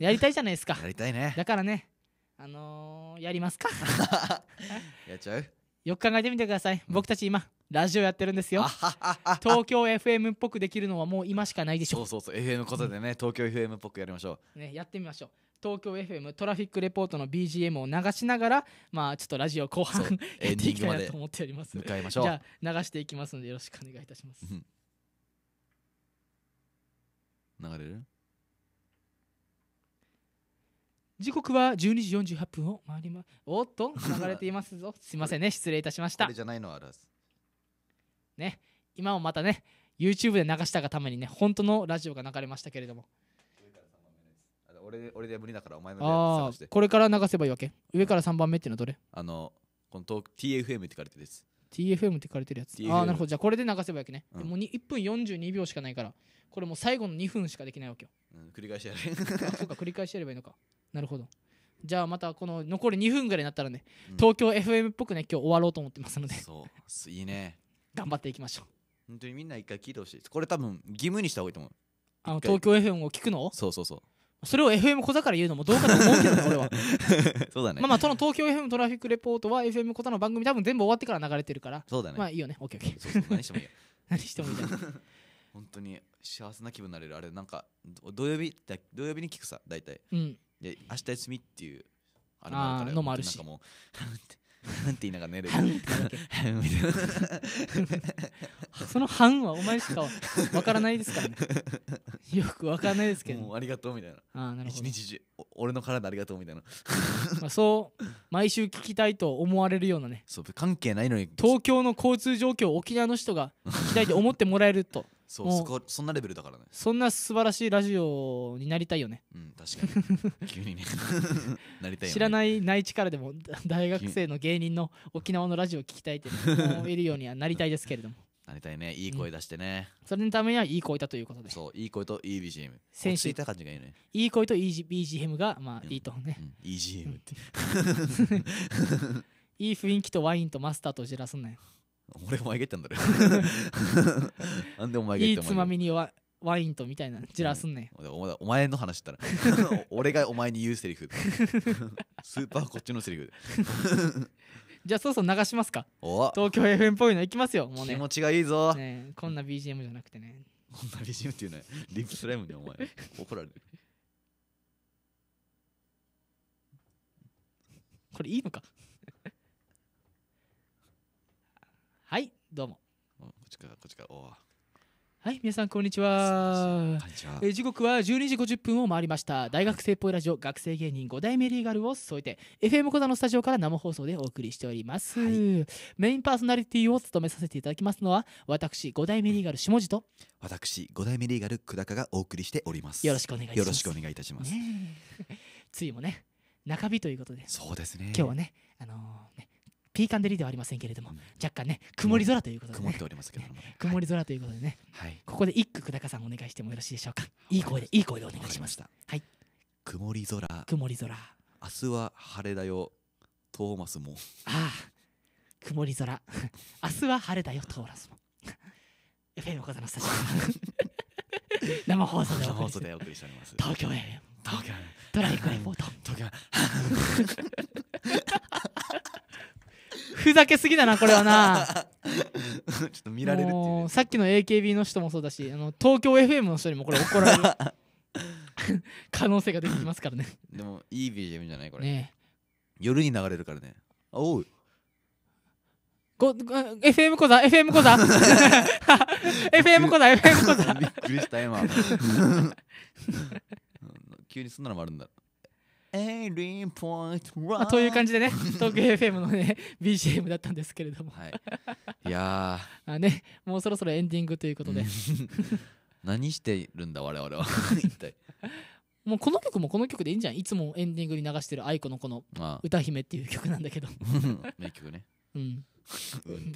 やりたいじゃないですかやりたいねだからねあのー、やりますか [laughs] やっちゃうよく考えてみてください僕たち今、ラジオやってるんですよ東京 FM っぽくできるのはもう今しかないでしょうそうそうそう FM ことでね、うん、東京 FM っぽくやりましょうねやってみましょう東京 FM トラフィックレポートの BGM を流しながらまあちょっとラジオ後半 [laughs] やっていきたいなと思っております向かいましょうじゃあ流していきますのでよろしくお願いいたします、流れる時刻は12時48分を回りまおっと流れていますぞ [laughs] すいませんね失礼いたしましたこれじゃないのあずね今もまたね YouTube で流したがためにね本当のラジオが流れましたけれども俺俺で無理だからお前のこれから流せばいいわけ上から3番目っていうのはどれあのこの TFM って書かれてるやつ TFM って書かれてるやつ、TFM、ああなるほどじゃあこれで流せばいいわけね、うん、でも1分42秒しかないからこれもう最後の2分しかできないわけよ、うん、繰り返しやれそうか繰り返しやればいいのかなるほどじゃあまたこの残り2分ぐらいになったらね、うん、東京 FM っぽくね今日終わろうと思ってますのでそういいね頑張っていきましょう本当にみんな一回聞いてほしいこれ多分義務にした方がいいと思うあの東京 FM を聞くのそうそうそうそれを FM 小座から言うのもどうかと思うけどね [laughs] 俺はそうだねまあまあその東京 FM トラフィックレポートは FM 小座の番組多分全部終わってから流れてるからそうだねまあいいよね OKOK オッケー。何してもいいよ [laughs] 何してもいいじ [laughs] 本当に幸せな気分になれるあれなんか土曜日だ土曜日に聞くさ大体、うん、で明日休みっていうあれもあるのもあるしなんかもう [laughs] なんて言いながら寝る [laughs] [laughs] その半はお前しかわからないですからねよくわからないですけどもうありがとうみたいなあなるほ一日中俺の体ありがとうみたいなまあ、そう毎週聞きたいと思われるようなねそう関係ないのに東京の交通状況を沖縄の人が聞きたいと思ってもらえるとそうそこそんなレベルだからねそんな素晴らしいラジオになりたいよねうん確かに [laughs] 急にね [laughs] なりたいよ、ね、知らない内地からでも [laughs] 大学生の芸人の沖縄のラジオを聞きたいって思えるようにはなりたいですけれどもなりたいねいい声出してね、うん、それのためにはいい声だということでそういい声といい BGM 先週いた感じがいいねいい声といい BGM がまあいいとね、うんうん、いい GM っていい雰囲気とワインとマスターとじらすんなよ俺もあげてんだろ [laughs] なんでお前げ言っいつまみにワワインとみたいなのじらすんねお前お前の話したら [laughs] 俺がお前に言うセリフ [laughs] スーパーこっちのセリフじゃあそうそう流しますか東京 FM っぽいの行きますよもう気持ちがいいぞ、ねこんな BGM じゃなくてねこんな BGM っていうのはリップスライムにお前怒られるこれいいのかどうも。こっちか、こっちか、おはい、皆さん、こんにちは。こんにちは。えー、時刻は12時50分を回りました。大学生っぽいラジオ、学生芸人5代目リーガルを添えて、FM 小座のスタジオから生放送でお送りしております、はい、メインパーソナリティを務めさせていただきますのは、私、5代目リーガル下地と、私、5代目リーガル久高がお送りしております。よろしくお願いします。よろしくお願いいたします。[laughs] ついもね、中日ということで、そうですね。今日はね、あのー、ね、ピーカンデリーではありませんけれども、若干ね曇り空ということで、曇っておりますけど [laughs] 曇り空ということでね、はい、ここで一句久高さんお願いしてもよろしいでしょうかいい声でいい声でお願いしますはい曇り空曇り空明日は晴れだよトーマスもああ曇り空明日は晴れだよトーマスも [laughs] FM 小座のスタジオ [laughs] 生放送でお送りしております東京へ東京トライクレポート東京ふざけすぎだなこれはな [laughs] ちょっと見られるっていうね、もうさっきの AKB の人もそうだしあの東京 FM の人にもこれ怒られる [laughs] 可能性が出てきますからねでもいい BGM じゃないこれ、ね夜に流れるからねあおう FM 講座 FM 講座 FM 講座 FM 講座びっくりした今 [laughs] 急にそんなのもあるんだまあ、という感じでね東京 FM のね BGM だったんですけれども、はい、いや [laughs] あ、ね、もうそろそろエンディングということで [laughs] 何してるんだ我々は [laughs] 一体もうこの曲もこの曲でいいんじゃんいつもエンディングに流してる愛子のこの「歌姫」っていう曲なんだけど名曲ねうん、うん、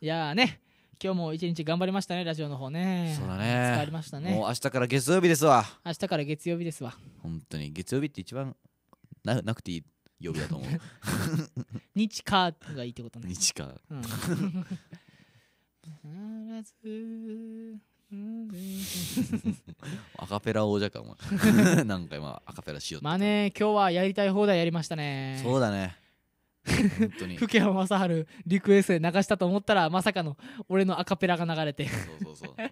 いやね今日も一日頑張りましたねラジオの方ねそうだねましたねもう明日から月曜日ですわ明日から月曜日ですわ本当に月曜日って一番ななくていい曜日だと思う [laughs] 日かがいいってことね日か、アカペラ王者かも [laughs] [laughs] なんか今アカペラしようまあね今日はやりたい放題やりましたねそうだね本当に福山雅治リクエストで流したと思ったらまさかの俺のアカペラが流れてそうそうそう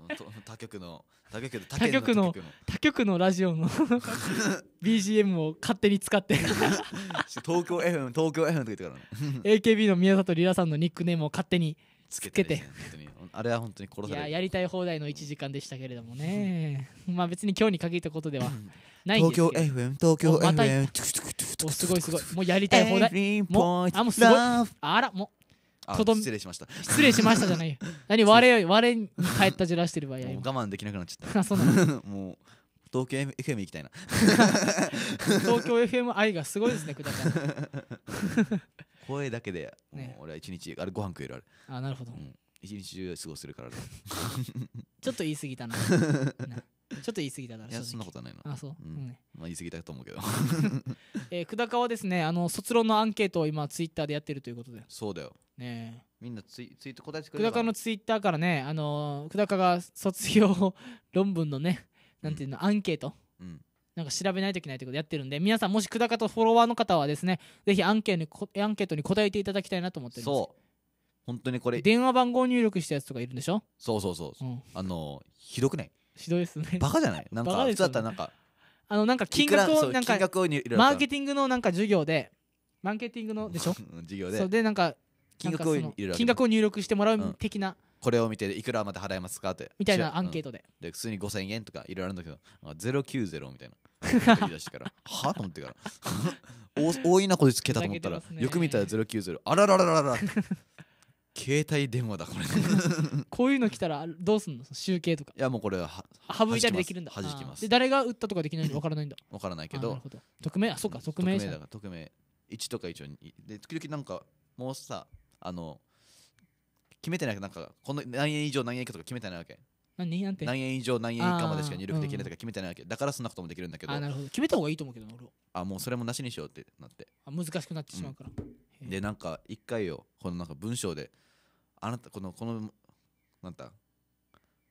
他局の他局の他局の他局のラジオの BGM [laughs] を勝手に使って東京 FM 東京 FM って言ってからね AKB の宮里莉らさんのニックネームを勝手につけてあれは本当に殺されるややりたい放題の1時間でしたけれどもねまあ別に今日に限ったことでは [laughs] ないです東京 FM 東京 FM すごいすごいもうやりたい放題もうあもうすごいあらもう失礼しました失礼しましたじゃない何我我に帰ったじらしてる場合我慢できなくなっちゃったあそうなのもう東京 FM 行きたいな東京 FM 愛がすごいですねくだん声だけで、う俺は一日あれご飯食えるあれあなるほど、うん、一日中過ごせるからちょっと言い過ぎたなな [laughs] ちょっと言い過ぎただろいやそんなことないなあそう、うんうんまあ言い過ぎたと思うけど [laughs] [laughs] えー久高はですねあの卒論のアンケートを今ツイッターでやってるということでそうだよねみんなツイツイート答えてく久れるか高のツイッターからねあの久高が卒業論文のねなんていうの、アンケートうんなんか調べないといけないということやってるんで皆さんもし久高とフォロワーの方はですねぜひアンケートにこアンケートに答えていただきたいなと思ってるすそう本当にこれ電話番号入力したやつとかいるんでしょ、そうそうそう、うんあのひどくない指導ですねバカじゃないなんかあ普つ通だったらなんかあのなんか金額をなんか金額をマーケティングのなんか授業でマーケティングのでしょ [laughs] 授業そうでなんか金額を入金額を入力してもらう的な、これを見ていくらまで払えますかってみたいなアンケート、で、うんで普通に5000円とかいろいろあるんだけどあ090みたいな言い出してから [laughs] はと思ってから多多 [laughs] いなこいつけたと思ったらよく見たら090あらららららら携帯電話だこれ [laughs] こういうの来たらどうすんの集計とかいやもうこれは省いたりできるんだはじきますで誰が打ったとかできないのわからないんだわからないけど匿名あそうか匿名だから匿名1とか1にで時々なんかもうさあの決めてないなんかこの何円以上何円以下とか決めてないわけ何円何円以上何円以下までしか入力できないとか決めてないわけ、うん、だからそんなこともできるんだけど決めた方がいいと思うけど俺あもうそれもなしにしようってなってあ難しくなってしまうから、うん、でなんか一回よこのなんか文章であなたこのこのなんだ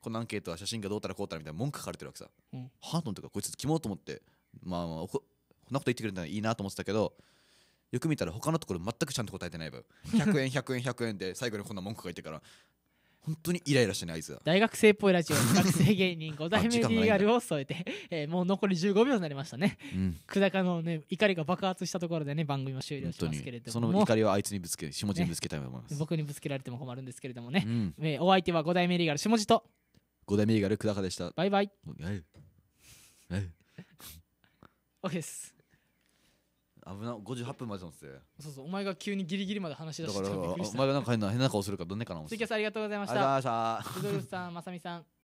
このアンケートは写真がどうたらこうたらみたいな文句書かれてるわけさ、うん、ハートのとかこいつキモと思ってまあ、まあ、こんなこと言ってくれたらいいなと思ってたけどよく見たら他のところ全くちゃんと答えてない分100円100円100円で最後にこんな文句書いてから本当にイライラしてあいつは大学生っぽいラジオ [laughs] 学生芸人5代目リーガルを添えて、えー、もう残り15秒になりましたね、うん、久高の、ね、怒りが爆発したところでね番組も終了しますけれどもその怒りをあいつにぶつけ下地にぶつけたいと思います、ね、僕にぶつけられても困るんですけれどもね、うん、えー、お相手は5代目リーガル下地と5代目リーガル久高でしたバイバイ OK です危な5八分までなんですよそうそうお前が急にギリギリまで話し出だしたお前がなんか変な変な顔するかどんねかなツイキャスありがとうございましたありがとうございました。さんまさみさん